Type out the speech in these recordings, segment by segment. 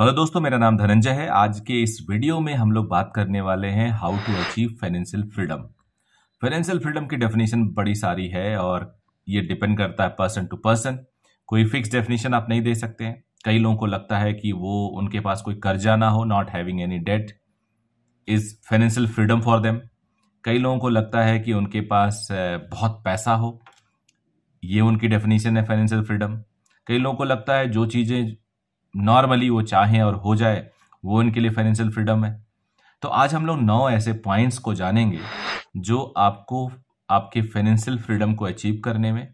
तो हेलो दोस्तों मेरा नाम धनंजय है आज के इस वीडियो में हम लोग बात करने वाले हैं how to achieve financial freedom financial freedom की डेफिनेशन बड़ी सारी है और ये डिपेंड करता है पर्सन टू पर्सन कोई फिक्स डेफिनेशन आप नहीं दे सकते हैं कई लोगों को लगता है कि वो उनके पास कोई कर्जा ना हो not having any debt is financial freedom for them कई लोगों को लगता है कि उनके पास बहुत पैसा हो ये उनकी डेफिनेशन है फाइनेंशियल फ्रीडम कई लोगों को लगता है जो चीज़ें नॉर्मली वो चाहें और हो जाए वो उनके लिए फाइनेंशियल फ्रीडम है तो आज हम लोग नौ ऐसे पॉइंट्स को जानेंगे जो आपको आपके फाइनेंशियल फ्रीडम को अचीव करने में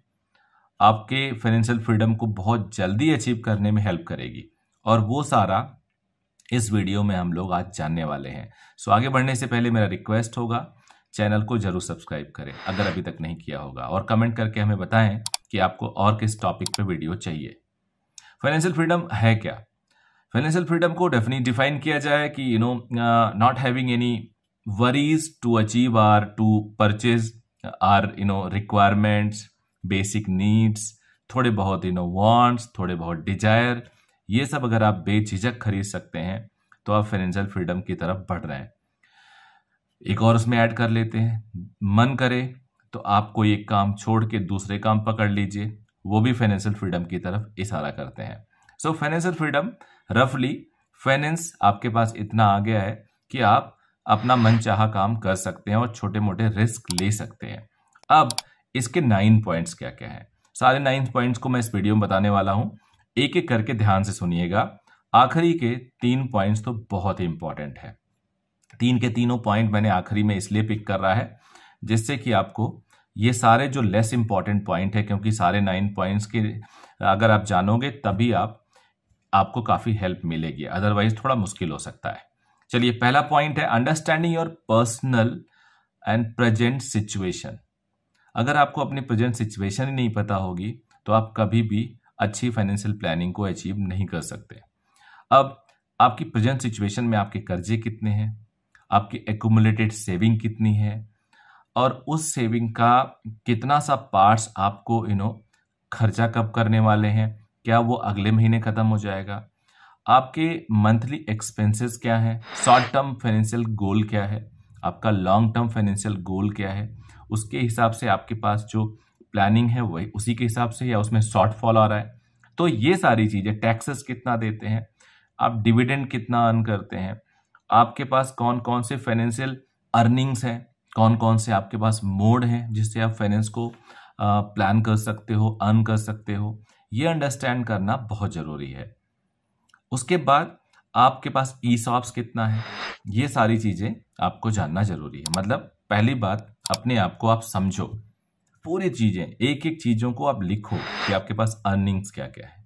आपके फाइनेंशियल फ्रीडम को बहुत जल्दी अचीव करने में हेल्प करेगी और वो सारा इस वीडियो में हम लोग आज जानने वाले हैं सो आगे बढ़ने से पहले मेरा रिक्वेस्ट होगा चैनल को जरूर सब्सक्राइब करें अगर अभी तक नहीं किया होगा और कमेंट करके हमें बताएं कि आपको और किस टॉपिक पे वीडियो चाहिए फाइनेंशियल फ्रीडम है क्या फाइनेंशियल फ्रीडम को डेफिनेट डिफाइन किया जाए कि you know not having any worries to achieve or to purchase or you know requirements basic needs थोड़े बहुत यू नो वांट्स थोड़े बहुत डिजायर ये सब अगर आप बेझिझक खरीद सकते हैं तो आप फाइनेंशियल फ्रीडम की तरफ बढ़ रहे हैं एक और उसमें ऐड कर लेते हैं मन करे तो आप कोई एक काम छोड़ के दूसरे काम पकड़ लीजिए वो भी फाइनेंशियल फ्रीडम की तरफ इशारा करते हैं सो फाइनेंशियल फ्रीडम रफली फाइनेंस आपके पास इतना आ गया है कि आप अपना मन चाह काम कर सकते हैं और छोटे मोटे रिस्क ले सकते हैं अब इसके नाइन पॉइंट्स क्या क्या हैं सारे नाइन पॉइंट्स को मैं इस वीडियो में बताने वाला हूं एक एक करके ध्यान से सुनिएगा आखिरी के तीन पॉइंट्स तो बहुत ही इंपॉर्टेंट है तीन के तीनों पॉइंट मैंने आखिरी में इसलिए पिक कर रहा है जिससे कि आपको ये सारे जो लेस इम्पॉर्टेंट पॉइंट है क्योंकि सारे नाइन पॉइंट्स के अगर आप जानोगे तभी आप आपको काफ़ी हेल्प मिलेगी अदरवाइज थोड़ा मुश्किल हो सकता है चलिए पहला पॉइंट है understanding your personal and present situation अगर आपको अपनी प्रेजेंट सिचुएशन ही नहीं पता होगी तो आप कभी भी अच्छी फाइनेंशियल प्लानिंग को अचीव नहीं कर सकते अब आपकी प्रेजेंट सिचुएशन में आपके कर्जे कितने हैं आपकी एकोमुलेटेड सेविंग कितनी है और उस सेविंग का कितना सा पार्ट्स आपको यू नो खर्चा कब करने वाले हैं क्या वो अगले महीने ख़त्म हो जाएगा आपके मंथली एक्सपेंसेस क्या हैं शॉर्ट टर्म फाइनेंशियल गोल क्या है आपका लॉन्ग टर्म फाइनेंशियल गोल क्या है उसके हिसाब से आपके पास जो प्लानिंग है वही उसी के हिसाब से या उसमें शॉर्ट फॉल आ रहा है तो ये सारी चीज़ें टैक्सेस कितना देते हैं आप डिविडेंड कितना अर्न करते हैं आपके पास कौन कौन से फाइनेंशियल अर्निंग्स हैं कौन कौन से आपके पास मोड हैं जिससे आप फाइनेंस को प्लान कर सकते हो अर्न कर सकते हो ये अंडरस्टैंड करना बहुत ज़रूरी है उसके बाद आपके पास ई सॉप्स कितना है ये सारी चीज़ें आपको जानना ज़रूरी है मतलब पहली बात अपने आप को आप समझो पूरी चीज़ें एक एक चीज़ों को आप लिखो कि आपके पास अर्निंग्स क्या क्या है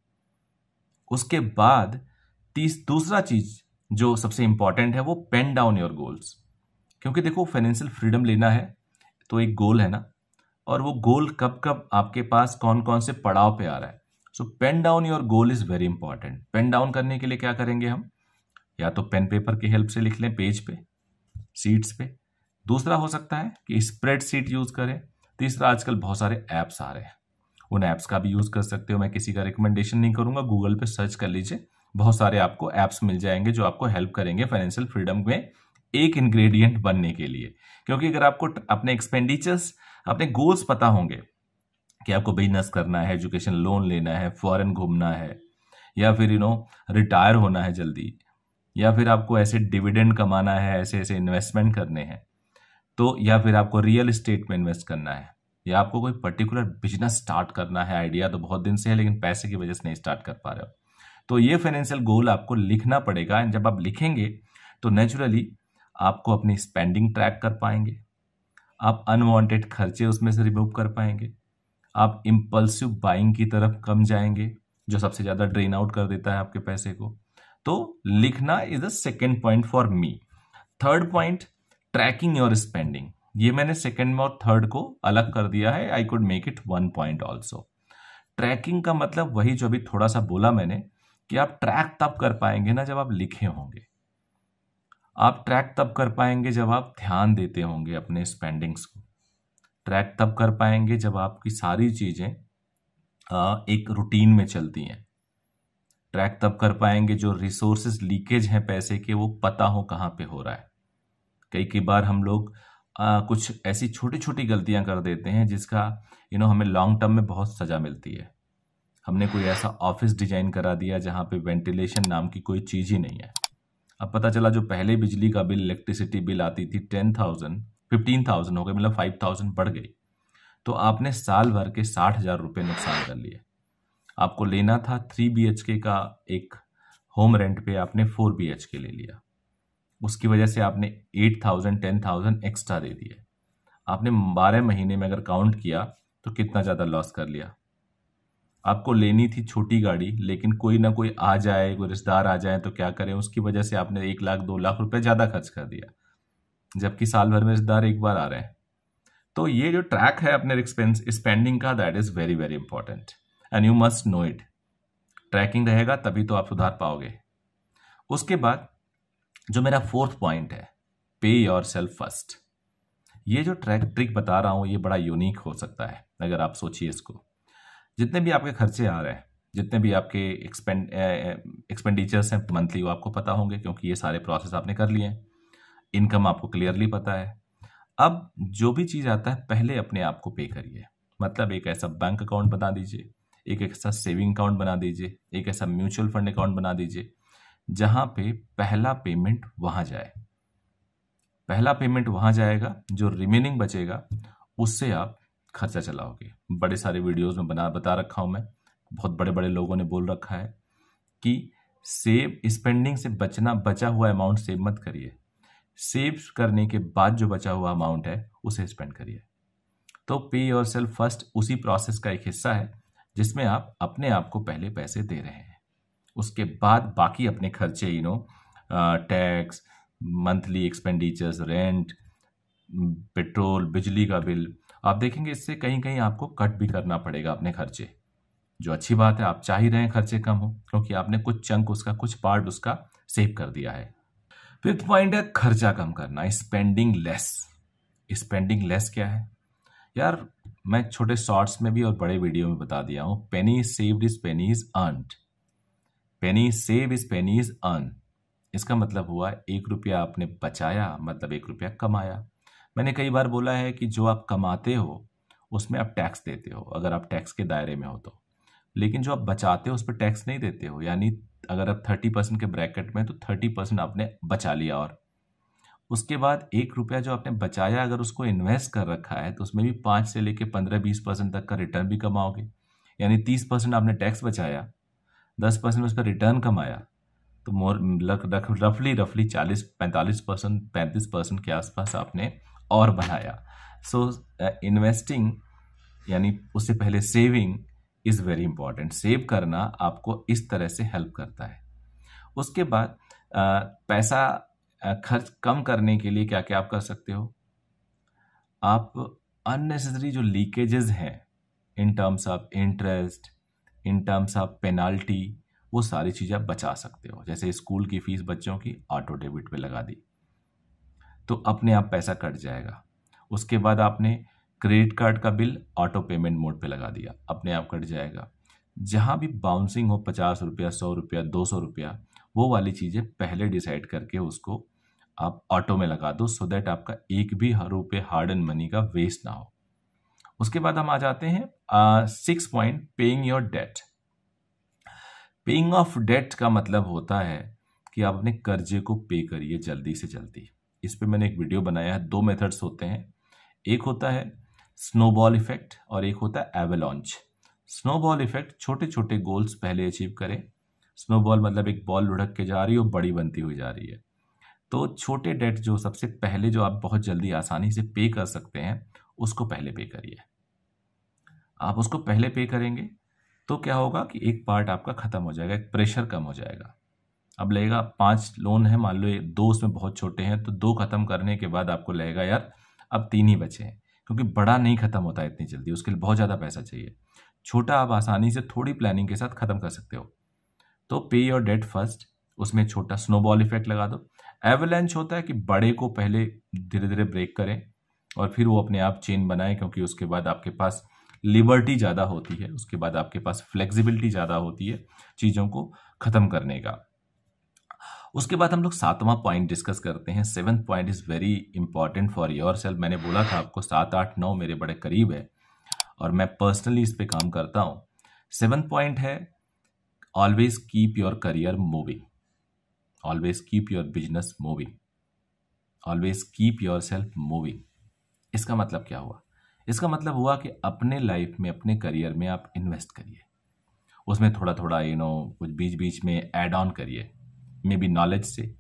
उसके बाद तीस दूसरा चीज़ जो सबसे इंपॉर्टेंट है वो पेन डाउन योर गोल्स क्योंकि देखो फाइनेंशियल फ्रीडम लेना है तो एक गोल है ना और वो गोल कब कब आपके पास कौन कौन से पड़ाव पे आ रहा है so pen down your goal is very important pen down करने के लिए क्या करेंगे हम या तो पेन पेपर की हेल्प से लिख लें पेज पे सीट्स पे दूसरा हो सकता है कि स्प्रेड सीट यूज़ करें तीसरा आजकल बहुत सारे ऐप्स आ रहे हैं उन ऐप्स का भी यूज़ कर सकते हो मैं किसी का रिकमेंडेशन नहीं करूँगा गूगल पे सर्च कर लीजिए बहुत सारे आपको ऐप्स मिल जाएंगे जो आपको हेल्प करेंगे फाइनेंशियल फ्रीडम में एक इंग्रेडिएंट बनने के लिए क्योंकि अगर आपको अपने एक्सपेंडिचर्स अपने गोल्स पता होंगे कि आपको बिजनेस करना है एजुकेशन लोन लेना है फॉरेन घूमना है या फिर यू नो रिटायर होना है जल्दी या फिर आपको ऐसे डिविडेंड कमाना है ऐसे ऐसे इन्वेस्टमेंट करने हैं तो या फिर आपको रियल इस्टेट में इन्वेस्ट करना है या आपको कोई पर्टिकुलर बिजनेस स्टार्ट करना है आइडिया तो बहुत दिन से है लेकिन पैसे की वजह से नहीं स्टार्ट कर पा रहे हो तो ये फाइनेंशियल गोल आपको लिखना पड़ेगा एंड जब आप लिखेंगे तो नेचुरली आपको अपनी स्पेंडिंग ट्रैक कर पाएंगे आप अनवांटेड खर्चे उसमें से रिमूव कर पाएंगे आप इम्पल्सिव बाइंग की तरफ कम जाएंगे जो सबसे ज़्यादा ड्रेन आउट कर देता है आपके पैसे को तो लिखना is the second point for me third point tracking your spending ये मैंने सेकेंड में और थर्ड को अलग कर दिया है I could make it one point also tracking का मतलब वही जो अभी थोड़ा सा बोला मैंने कि आप ट्रैक तब कर पाएंगे ना जब आप लिखे होंगे आप ट्रैक तब कर पाएंगे जब आप ध्यान देते होंगे अपने स्पेंडिंग्स को ट्रैक तब कर पाएंगे जब आपकी सारी चीज़ें एक रूटीन में चलती हैं ट्रैक तब कर पाएंगे जो रिसोर्सेज लीकेज हैं पैसे के वो पता हो कहाँ पे हो रहा है कई कई बार हम लोग आ, कुछ ऐसी छोटी छोटी गलतियां कर देते हैं जिसका यू नो हमें लॉन्ग टर्म में बहुत सज़ा मिलती है हमने कोई ऐसा ऑफिस डिजाइन करा दिया जहाँ पे वेंटिलेशन नाम की कोई चीज़ ही नहीं है अब पता चला जो पहले बिजली का बिल इलेक्ट्रिसिटी बिल आती थी टेन थाउजेंड फिफ्टीन थाउजेंड हो गए मतलब फाइव थाउजेंड बढ़ गई तो आपने साल भर के साठ हज़ार रुपये नुकसान कर लिए आपको लेना था थ्री बी का एक होम रेंट पे आपने फोर बी ले लिया उसकी वजह से आपने eight thousand ten thousand extra दे दिए आपने बारह महीने में अगर काउंट किया तो कितना ज़्यादा लॉस कर लिया आपको लेनी थी छोटी गाड़ी लेकिन कोई ना कोई आ जाए कोई रिश्तेदार आ जाए तो क्या करें उसकी वजह से आपने एक लाख दो लाख रुपए ज़्यादा खर्च कर दिया जबकि साल भर में रिश्तेदार एक बार आ रहे हैं तो ये जो ट्रैक है अपने एक्सपेंस स्पेंडिंग का that is very very important and you must know it tracking रहेगा तभी तो आप सुधार पाओगे उसके बाद जो मेरा फोर्थ पॉइंट है पे योर सेल्फ फर्स्ट ये जो ट्रैक ट्रिक बता रहा हूँ ये बड़ा यूनिक हो सकता है अगर आप सोचिए इसको जितने भी आपके खर्चे आ रहे हैं जितने भी आपके एक्सपेंड एक्सपेंडिचर्स हैं मंथली वो आपको पता होंगे क्योंकि ये सारे प्रोसेस आपने कर लिए हैं इनकम आपको क्लियरली पता है अब जो भी चीज़ आता है पहले अपने आप को पे करिए मतलब एक ऐसा बैंक अकाउंट बना दीजिए एक ऐसा सेविंग अकाउंट बना दीजिए एक ऐसा म्यूचुअल फंड अकाउंट बना दीजिए जहाँ पे पहला पेमेंट वहाँ जाए पहला पेमेंट वहाँ जाएगा जो रिमेनिंग बचेगा उससे आप खर्चा चलाओगे बड़े सारे वीडियोस में बना बता रखा हूँ मैं बहुत बड़े बड़े लोगों ने बोल रखा है कि सेव स्पेंडिंग से बचना बचा हुआ अमाउंट सेव मत करिए सेव करने के बाद जो बचा हुआ अमाउंट है उसे स्पेंड करिए तो पे योर सेल्फ फर्स्ट उसी प्रोसेस का एक हिस्सा है जिसमें आप अपने आप को पहले पैसे दे रहे हैं उसके बाद बाकी अपने खर्चे you know tax monthly expenditures rent petrol बिजली का बिल आप देखेंगे इससे कहीं कहीं आपको कट भी करना पड़ेगा अपने खर्चे जो अच्छी बात है आप चाह ही रहे हैं खर्चे कम हो क्योंकि आपने कुछ चंक उसका कुछ पार्ट उसका सेव कर दिया है फिफ्थ पॉइंट है खर्चा कम करना स्पेंडिंग लेस स्पेंडिंग लेस क्या है यार मैं छोटे शॉर्ट्स में भी और बड़े वीडियो में बता दिया हूं penny saved is penny is earned penny save is penny is earn इसका मतलब हुआ एक रुपया आपने बचाया मतलब एक रुपया कमाया मैंने कई बार बोला है कि जो आप कमाते हो उसमें आप टैक्स देते हो अगर आप टैक्स के दायरे में हो तो लेकिन जो आप बचाते हो उस पर टैक्स नहीं देते हो यानी अगर आप थर्टी परसेंट के ब्रैकेट में तो थर्टी परसेंट आपने बचा लिया और उसके बाद एक रुपया जो आपने बचाया अगर उसको इन्वेस्ट कर रखा है तो उसमें भी पाँच से लेकर पंद्रह बीस परसेंट तक का रिटर्न भी कमाओगे यानी तीस परसेंट आपने टैक्स बचाया दस परसेंट उस पर रिटर्न कमाया तो मोर रफली रफली चालीस पैंतालीस परसेंट पैंतीस परसेंट के आसपास आपने और बढ़ाया सो इन्वेस्टिंग uh, यानी उससे पहले saving is very important save करना आपको इस तरह से हेल्प करता है उसके बाद uh, पैसा uh, खर्च कम करने के लिए क्या क्या आप कर सकते हो आप अननेसेसरी जो लीकेजेस हैं in terms of interest in terms of penalty वो सारी चीज़ें आप बचा सकते हो जैसे स्कूल की फ़ीस बच्चों की ऑटो डेबिट पे लगा दी तो अपने आप पैसा कट जाएगा उसके बाद आपने क्रेडिट कार्ड का बिल ऑटो पेमेंट मोड पे लगा दिया अपने आप कट जाएगा जहाँ भी बाउंसिंग हो पचास रुपया सौ रुपया दो सौ रुपया वो वाली चीज़ें पहले डिसाइड करके उसको आप ऑटो में लगा दो सो दैट आपका एक भी रुपये हार्ड एंड मनी का वेस्ट ना हो उसके बाद हम आ जाते हैं six point paying your debt paying off debt का मतलब होता है कि आप अपने कर्जे को पे करिए जल्दी से जल्दी इस पर मैंने एक वीडियो बनाया है दो मेथड्स होते हैं एक होता है स्नोबॉल इफेक्ट और एक होता है एवेलॉन्च स्नोबॉल इफेक्ट छोटे छोटे गोल्स पहले अचीव करें स्नोबॉल मतलब एक बॉल लुढ़क के जा रही है और बड़ी बनती हुई जा रही है तो छोटे डेट जो सबसे पहले जो आप बहुत जल्दी आसानी से पे कर सकते हैं उसको पहले पे करिए आप उसको पहले पे करेंगे तो क्या होगा कि एक पार्ट आपका ख़त्म हो जाएगा एक प्रेशर कम हो जाएगा अब लगेगा पांच लोन है मान लो ये दो उसमें बहुत छोटे हैं तो दो खत्म करने के बाद आपको लगेगा यार अब तीन ही बचे हैं क्योंकि बड़ा नहीं खत्म होता इतनी जल्दी उसके लिए बहुत ज़्यादा पैसा चाहिए छोटा आप आसानी से थोड़ी प्लानिंग के साथ खत्म कर सकते हो तो पे योर डेट फर्स्ट उसमें छोटा स्नोबॉल इफेक्ट लगा दो एवलेंच होता है कि बड़े को पहले धीरे धीरे ब्रेक करें और फिर वो अपने आप चेन बनाए क्योंकि उसके बाद आपके पास लिबर्टी ज़्यादा होती है उसके बाद आपके पास फ्लेक्सिबिलिटी ज़्यादा होती है चीज़ों को ख़त्म करने का उसके बाद हम लोग सातवां पॉइंट डिस्कस करते हैं seventh point is very important for yourself मैंने बोला था आपको सात आठ नौ मेरे बड़े करीब है और मैं पर्सनली इस पर काम करता हूँ सेवन्थ पॉइंट है always keep your career moving always keep your business moving always keep yourself moving इसका मतलब क्या हुआ इसका मतलब हुआ कि अपने लाइफ में अपने करियर में आप इन्वेस्ट करिए उसमें थोड़ा थोड़ा यू नो कुछ बीच बीच में एड ऑन करिए मे बी नॉलेज से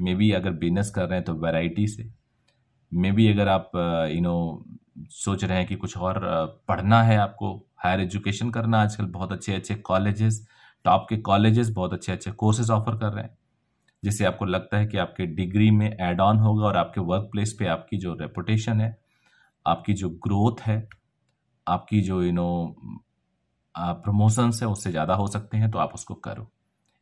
मे बी अगर बिजनेस कर रहे हैं तो वैरायटी से मे बी अगर आप यू नो सोच रहे हैं कि कुछ और पढ़ना है आपको हायर एजुकेशन करना आजकल बहुत अच्छे अच्छे कॉलेजेस टॉप के कॉलेजेस बहुत अच्छे अच्छे कोर्सेज ऑफर कर रहे हैं जिससे आपको लगता है कि आपके डिग्री में एड ऑन होगा और आपके वर्क प्लेस पर आपकी जो रेपुटेशन है आपकी जो ग्रोथ है आपकी जो यू नो प्रमोशंस है उससे ज़्यादा हो सकते हैं तो आप उसको करो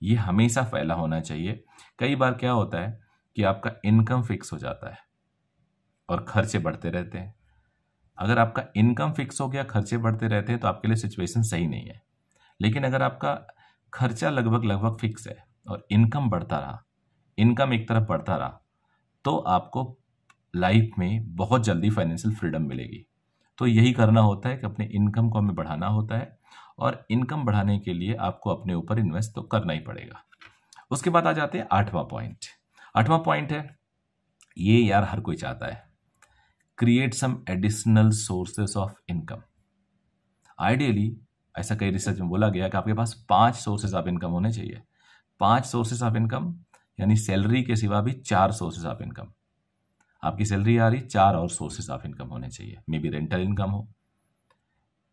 ये हमेशा फैला होना चाहिए कई बार क्या होता है कि आपका इनकम फिक्स हो जाता है और खर्चे बढ़ते रहते हैं अगर आपका इनकम फिक्स हो गया खर्चे बढ़ते रहते हैं तो आपके लिए सिचुएशन सही नहीं है लेकिन अगर आपका खर्चा लगभग लगभग फिक्स है और इनकम बढ़ता रहा इनकम एक तरफ बढ़ता रहा तो आपको लाइफ में बहुत जल्दी फाइनेंशियल फ्रीडम मिलेगी तो यही करना होता है कि अपने इनकम को हमें बढ़ाना होता है और इनकम बढ़ाने के लिए आपको अपने ऊपर इन्वेस्ट तो करना ही पड़ेगा उसके बाद आ जाते हैं आठवां पॉइंट आठवां पॉइंट है ये यार हर कोई चाहता है create some additional sources of income ideally ऐसा कई रिसर्च में बोला गया कि आपके पास पांच सोर्सेज ऑफ इनकम होने चाहिए पांच सोर्सेज ऑफ इनकम यानी सैलरी के सिवा भी चार सोर्सेज ऑफ इनकम आपकी सैलरी आ रही चार और सोर्सेज ऑफ इनकम होने चाहिए मे बी रेंटल इनकम हो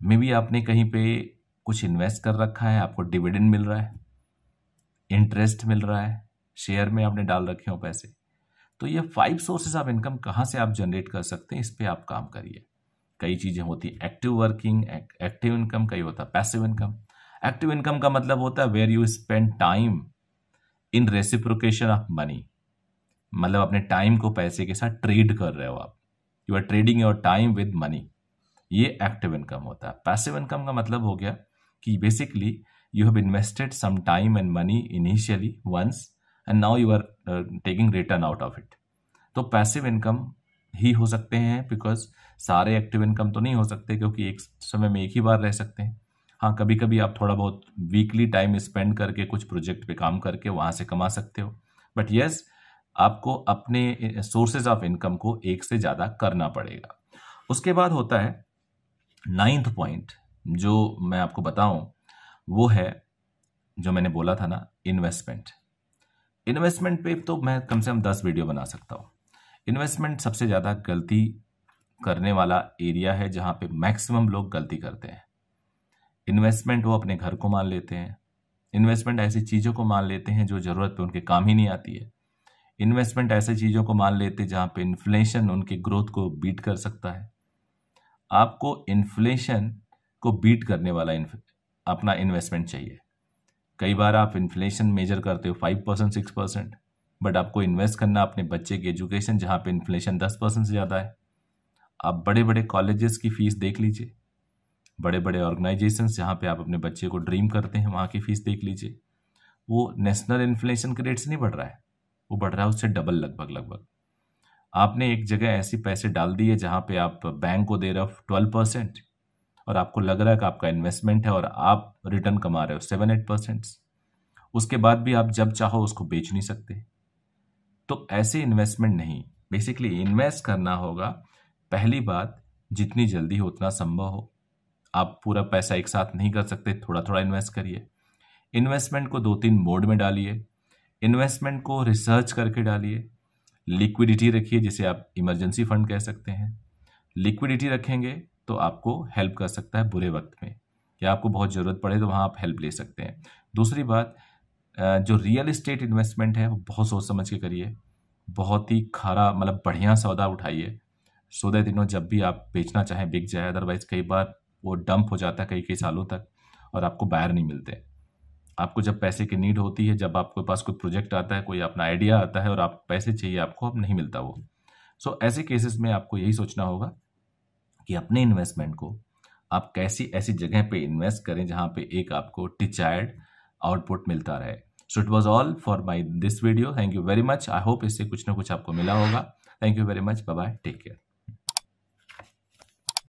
मे बी आपने कहीं पे कुछ इन्वेस्ट कर रखा है आपको डिविडेंड मिल रहा है इंटरेस्ट मिल रहा है शेयर में आपने डाल रखे हो पैसे तो ये फाइव सोर्सेज ऑफ इनकम कहाँ से आप जनरेट कर सकते हैं इस पर आप काम करिए कई चीज़ें होती है एक्टिव वर्किंग एक्टिव इनकम कई होता है पैसिव इनकम एक्टिव इनकम का मतलब होता है where you spend time in reciprocation of money मतलब अपने टाइम को पैसे के साथ ट्रेड कर रहे हो आप you are trading your time with money ये एक्टिव इनकम होता है पैसिव इनकम का मतलब हो गया कि basically you have invested some time and money initially once and now you are taking return out of it तो पैसिव इनकम ही हो सकते हैं बिकॉज सारे एक्टिव इनकम तो नहीं हो सकते क्योंकि एक समय में एक ही बार रह सकते हैं हाँ कभी कभी आप थोड़ा बहुत वीकली टाइम स्पेंड करके कुछ प्रोजेक्ट पे काम करके वहाँ से कमा सकते हो बट यस yes, आपको अपने सोर्सेज ऑफ इनकम को एक से ज़्यादा करना पड़ेगा उसके बाद होता है नाइन्थ पॉइंट जो मैं आपको बताऊं वो है जो मैंने बोला था ना इन्वेस्टमेंट इन्वेस्टमेंट पे तो मैं कम से कम दस वीडियो बना सकता हूँ इन्वेस्टमेंट सबसे ज़्यादा गलती करने वाला एरिया है जहाँ पे मैक्सिमम लोग गलती करते हैं इन्वेस्टमेंट वो अपने घर को मान लेते हैं इन्वेस्टमेंट ऐसी चीज़ों को मान लेते हैं जो ज़रूरत पे उनके काम ही नहीं आती है इन्वेस्टमेंट ऐसे चीज़ों को मान लेते हैं जहाँ पे इन्फ्लेशन उनके ग्रोथ को बीट कर सकता है आपको इन्फ्लेशन को बीट करने वाला अपना इन्वेस्टमेंट चाहिए कई बार आप इन्फ्लेशन मेजर करते हो five percent six percent but आपको इन्वेस्ट करना अपने बच्चे की एजुकेशन जहाँ पे इन्फ्लेशन दस परसेंट से ज़्यादा है आप बड़े बड़े कॉलेजेस की फ़ीस देख लीजिए बड़े बड़े ऑर्गेनाइजेशन जहाँ पे आप अपने बच्चे को ड्रीम करते हैं वहाँ की फ़ीस देख लीजिए वो नेशनल इन्फ्लेशन के रेट से नहीं बढ़ रहा है वो बढ़ रहा है उससे डबल लगभग लगभग आपने एक जगह ऐसी पैसे डाल दिए जहाँ पे आप बैंक को दे रहे हो ट्वेल्व परसेंट और आपको लग रहा है कि आपका इन्वेस्टमेंट है और आप रिटर्न कमा रहे हो सेवन एट परसेंट उसके बाद भी आप जब चाहो उसको बेच नहीं सकते तो ऐसे इन्वेस्टमेंट नहीं बेसिकली इन्वेस्ट करना होगा पहली बात जितनी जल्दी हो उतना संभव हो आप पूरा पैसा एक साथ नहीं कर सकते थोड़ा थोड़ा इन्वेस्ट करिए इन्वेस्टमेंट को दो तीन बोर्ड में डालिए इन्वेस्टमेंट को रिसर्च करके डालिए लिक्विडिटी रखिए जिसे आप इमरजेंसी फंड कह सकते हैं लिक्विडिटी रखेंगे तो आपको हेल्प कर सकता है बुरे वक्त में या आपको बहुत ज़रूरत पड़े तो वहाँ आप हेल्प ले सकते हैं दूसरी बात जो रियल इस्टेट इन्वेस्टमेंट है वो बहुत सोच समझ के करिए बहुत ही खारा मतलब बढ़िया सौदा उठाइए सो दैट यू जब भी आप बेचना चाहें बिक जाए अदरवाइज़ कई बार वो डंप हो जाता है कई कई सालों तक और आपको बायर नहीं मिलते आपको जब पैसे की नीड होती है जब आपके पास कोई प्रोजेक्ट आता है कोई अपना आइडिया आता है और आप पैसे चाहिए आपको अब नहीं मिलता वो सो so, ऐसे केसेस में आपको यही सोचना होगा कि अपने इन्वेस्टमेंट को आप कैसी ऐसी जगह पे इन्वेस्ट करें जहाँ पे एक आपको टिचायर्ड आउटपुट मिलता रहे so it was all for my this video thank you very much I hope इससे कुछ ना कुछ आपको मिला होगा thank you very much bye take care